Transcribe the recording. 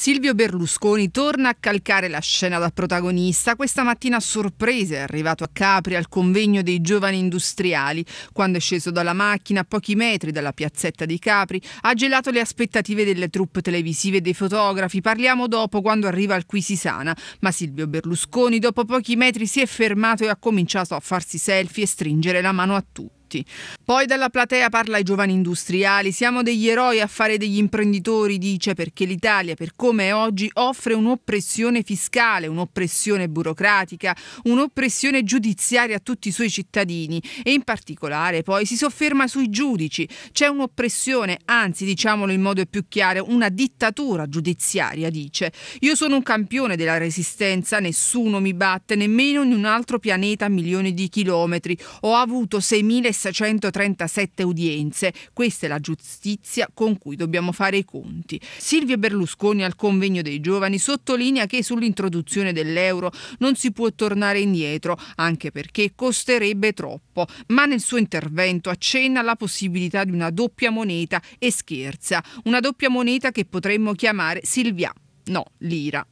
Silvio Berlusconi torna a calcare la scena da protagonista. Questa mattina a sorpresa è arrivato a Capri al convegno dei giovani industriali. Quando è sceso dalla macchina a pochi metri dalla piazzetta di Capri, ha gelato le aspettative delle truppe televisive e dei fotografi. Parliamo dopo quando arriva al Quisisana. Ma Silvio Berlusconi dopo pochi metri si è fermato e ha cominciato a farsi selfie e stringere la mano a tutti tutti. Poi dalla platea parla ai giovani industriali, siamo degli eroi a fare degli imprenditori, dice, perché l'Italia, per come è oggi, offre un'oppressione fiscale, un'oppressione burocratica, un'oppressione giudiziaria a tutti i suoi cittadini e in particolare poi si sofferma sui giudici. C'è un'oppressione, anzi diciamolo in modo più chiaro, una dittatura giudiziaria, dice. Io sono un campione della resistenza, nessuno mi batte, nemmeno in un altro pianeta a milioni di chilometri. Ho avuto 6.000 1637 udienze. Questa è la giustizia con cui dobbiamo fare i conti. Silvio Berlusconi al convegno dei giovani sottolinea che sull'introduzione dell'euro non si può tornare indietro, anche perché costerebbe troppo, ma nel suo intervento accenna alla possibilità di una doppia moneta e scherza, una doppia moneta che potremmo chiamare Silvia. No, lira.